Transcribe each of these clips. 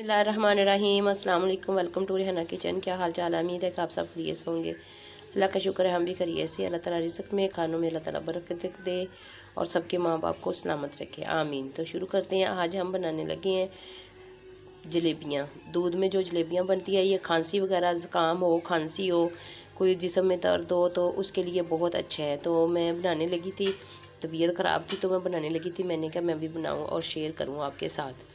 अस्सलाम वालेकुम welcome to रहना किचन क्या हाल चाल उम्मीद है कि आप सब खरीस होंगे अल्लाह का शुक्र है हम भी खरीय से अल्लाह ताला रिजक में खानों में अल्लाह ताला बरकत दे और सबके माँ बाप को सलामत रखे आमीन तो शुरू करते हैं आज हम बनाने लगे हैं जलेबियाँ दूध में जो जलेबियाँ बनती है ये खांसी वगैरह ज़ुकाम हो खांसी हो कोई जिसम में दर्द हो तो उसके लिए बहुत अच्छा है तो मैं बनाने लगी थी तबीयत ख़राब थी तो मैं बनाने लगी थी मैंने कहा मैं भी बनाऊँ और शेयर करूँ आपके साथ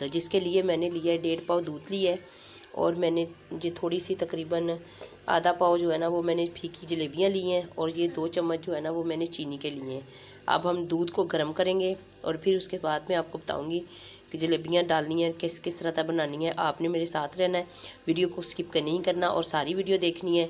तो जिसके लिए मैंने लिया है डेढ़ पाव दूध लिया है और मैंने ये थोड़ी सी तकरीबन आधा पाव जो है ना वो मैंने फीकी जलेबियाँ ली हैं और ये दो चम्मच जो है ना वो मैंने चीनी के लिए हैं अब हम दूध को गर्म करेंगे और फिर उसके बाद में आपको बताऊँगी कि जलेबियाँ डालनी है किस किस तरह का बनानी है आपने मेरे साथ रहना है वीडियो को स्किप कर नहीं करना और सारी वीडियो देखनी है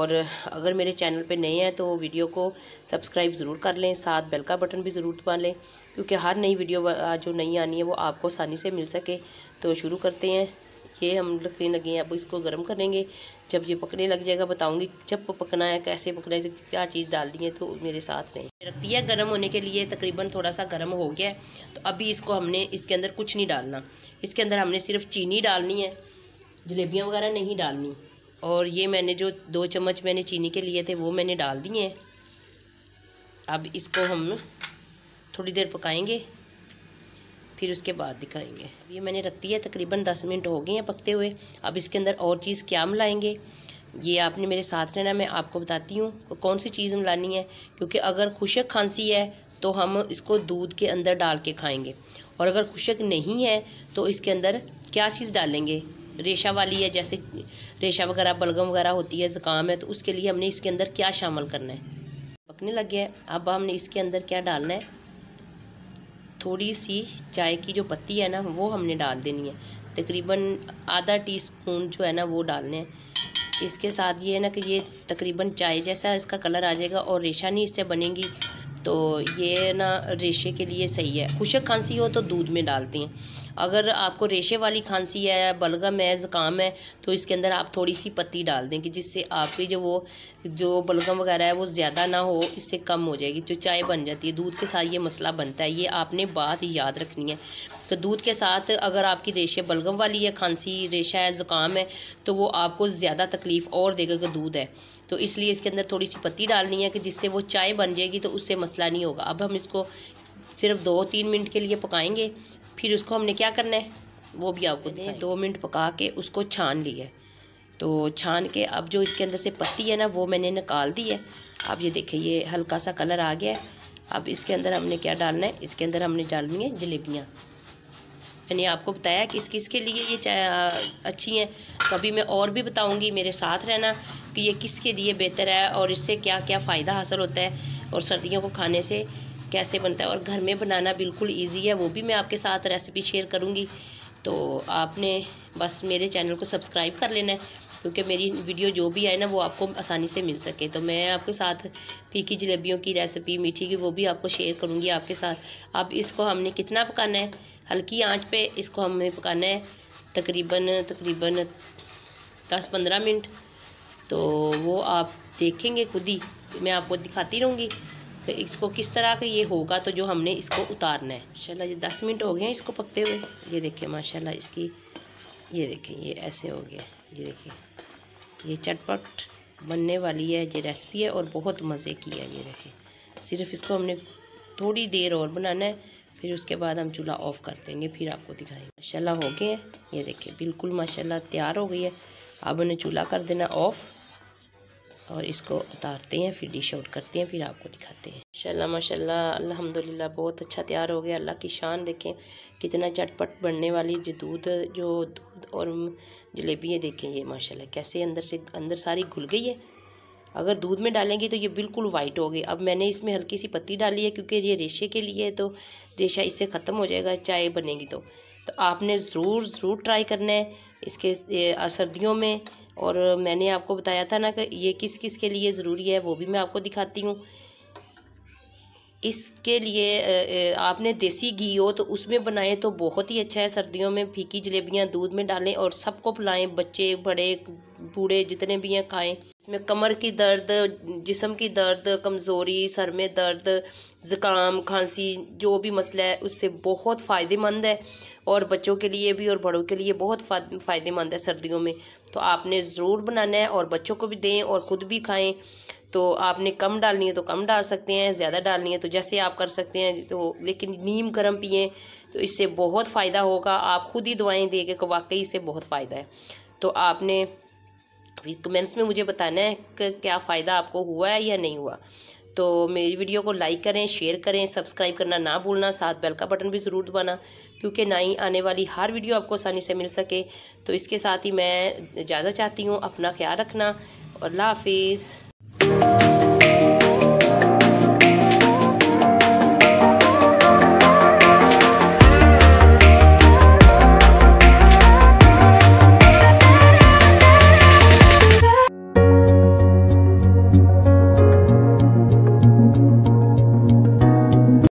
और अगर मेरे चैनल पे नए हैं तो वीडियो को सब्सक्राइब ज़रूर कर लें साथ बेल का बटन भी ज़रूर दबा लें क्योंकि हर नई वीडियो जो नई आनी है वो आपको आसानी से मिल सके तो शुरू करते हैं ये हम रखने लगे हैं अब इसको गर्म करेंगे जब ये पकने लग जाएगा बताऊँगी जब पकना है कैसे पकना है क्या चीज़ डालनी है तो मेरे साथ रहें रख दिया गर्म होने के लिए तकरीबन थोड़ा सा गर्म हो गया है तो अभी इसको हमने इसके अंदर कुछ नहीं डालना इसके अंदर हमने सिर्फ चीनी डालनी है जलेबियाँ वगैरह नहीं डालनी और ये मैंने जो दो चम्मच मैंने चीनी के लिए थे वो मैंने डाल दिए हैं अब इसको हम थोड़ी देर पकाएंगे फिर उसके बाद दिखाएंगे ये मैंने रख दिया तकरीबन दस मिनट हो गए हैं पकते हुए अब इसके अंदर और चीज़ क्या मिलाएँगे ये आपने मेरे साथ रहना मैं आपको बताती हूँ कौन सी चीज़ मिलानी है क्योंकि अगर खुशक खांसी है तो हम इसको दूध के अंदर डाल के खाएंगे और अगर खुशक नहीं है तो इसके अंदर क्या चीज़ डालेंगे रेशा वाली है जैसे रेशा वगैरह बलगम वगैरह होती है ज़ुकाम है तो उसके लिए हमने इसके अंदर क्या शामिल करना है पकने लग गया है अब हमने इसके अंदर क्या डालना है थोड़ी सी चाय की जो पत्ती है ना वो हमने डाल देनी है तकरीबन आधा टीस्पून जो है ना वो डालने हैं इसके साथ ये है ना कि ये तकरीबन चाय जैसा इसका कलर आ जाएगा और रेशा नहीं इससे बनेगी तो ये ना रेशे के लिए सही है खुशक खांसी हो तो दूध में डालते हैं अगर आपको रेशे वाली खांसी है बलगम है ज़ुकाम है तो इसके अंदर आप थोड़ी सी पत्ती डाल दें कि जिससे आपकी जो वो जो बलगम वगैरह है वो ज़्यादा ना हो इससे कम हो जाएगी जो तो चाय बन जाती है दूध के साथ ये मसला बनता है ये आपने बात याद रखनी है तो दूध के साथ अगर आपकी रेशे बलगम वाली है खांसी रेशा है ज़ुकाम है तो वो आपको ज़्यादा तकलीफ़ और देगा कि दूध है तो इसलिए इसके अंदर थोड़ी सी पत्ती डालनी है कि जिससे वो चाय बन जाएगी तो उससे मसला नहीं होगा अब हम इसको सिर्फ दो तीन मिनट के लिए पकाएंगे फिर उसको हमने क्या करना है वो भी आपको दो मिनट पका के उसको छान लिया तो छान के अब जो इसके अंदर से पत्ती है ना वो मैंने निकाल दी है अब ये देखिए ये हल्का सा कलर आ गया है अब इसके अंदर हमने क्या डालना है इसके अंदर हमने डालनी है जलेबियाँ मैंने आपको बताया किस किस के लिए ये अच्छी हैं तो अभी मैं और भी बताऊंगी मेरे साथ रहना कि ये किसके लिए बेहतर है और इससे क्या क्या फ़ायदा हासिल होता है और सर्दियों को खाने से कैसे बनता है और घर में बनाना बिल्कुल ईजी है वो भी मैं आपके साथ रेसिपी शेयर करूँगी तो आपने बस मेरे चैनल को सब्सक्राइब कर लेना है क्योंकि मेरी वीडियो जो भी आए ना वो आपको आसानी से मिल सके तो मैं आपके साथ फीकी जलेबियों की रेसिपी मीठी की वो भी आपको शेयर करूँगी आपके साथ अब इसको हमने कितना पकाना है हल्की आंच पे इसको हमने पकाना है तकरीबन तकरीबन दस पंद्रह मिनट तो वो आप देखेंगे खुद ही मैं आपको दिखाती रहूँगी तो इसको किस तरह का ये होगा तो जो हमने इसको उतारना है माशाल्लाह ये दस मिनट हो गए हैं इसको पकते हुए ये देखिए माशाल्लाह इसकी ये देखें ये ऐसे हो गया ये देखिए ये चटपट बनने वाली है ये रेसिपी है और बहुत मज़े की है ये देखें सिर्फ इसको हमने थोड़ी देर और बनाना है फिर उसके बाद हम चूल्हा ऑफ़ कर देंगे फिर आपको दिखाएंगे माशाल्लाह हो गए हैं ये देखिए बिल्कुल माशाल्लाह तैयार हो गई है अब उन्हें चूल्हा कर देना ऑफ़ और इसको उतारते हैं फिर डिश आउट करते हैं फिर आपको दिखाते हैं माशाल्लाह माशाल्लाह अल्हम्दुलिल्लाह बहुत अच्छा तैयार हो गया अल्लाह की शान देखें कितना चटपट बनने वाली जो दूध जो दूध और जलेबी है देखें ये माशाल्लाह कैसे अंदर से अंदर सारी घुल गई है अगर दूध में डालेंगे तो ये बिल्कुल वाइट होगी अब मैंने इसमें हल्की सी पत्ती डाली है क्योंकि ये रेशे के लिए है तो रेशा इससे ख़त्म हो जाएगा चाय बनेगी तो तो आपने ज़रूर ज़रूर ट्राई करना है इसके सर्दियों में और मैंने आपको बताया था ना कि ये किस किस के लिए ज़रूरी है वो भी मैं आपको दिखाती हूँ इसके लिए आपने देसी घी हो तो उसमें बनाएं तो बहुत ही अच्छा है सर्दियों में फीकी जलेबियाँ दूध में डालें और सबको पिलाएं बच्चे बड़े बूढ़े जितने भी हैं खाएं इसमें कमर की दर्द जिसम की दर्द कमज़ोरी सर में दर्द ज़ुकाम खांसी जो भी मसला है उससे बहुत फ़ायदेमंद है और बच्चों के लिए भी और बड़ों के लिए बहुत फ़ायदेमंद है सर्दियों में तो आपने ज़रूर बनाना है और बच्चों को भी दें और ख़ुद भी खाएँ तो आपने कम डालनी है तो कम डाल सकते हैं ज़्यादा डालनी है तो जैसे आप कर सकते हैं तो लेकिन नीम गर्म पिएँ तो इससे बहुत फ़ायदा होगा आप खुद ही दवाएं देंगे कि वाकई इससे बहुत फ़ायदा है तो आपने फिर कमेंट्स तो में मुझे बताना है कि क्या फ़ायदा आपको हुआ है या नहीं हुआ तो मेरी वीडियो को लाइक करें शेयर करें सब्सक्राइब करना ना भूलना साथ बेल का बटन भी ज़रूर दबाना क्योंकि ना ही आने वाली हर वीडियो आपको आसानी से मिल सके तो इसके साथ ही मैं इजाज़त चाहती हूँ अपना ख्याल रखना और अल्लाह हाफिज़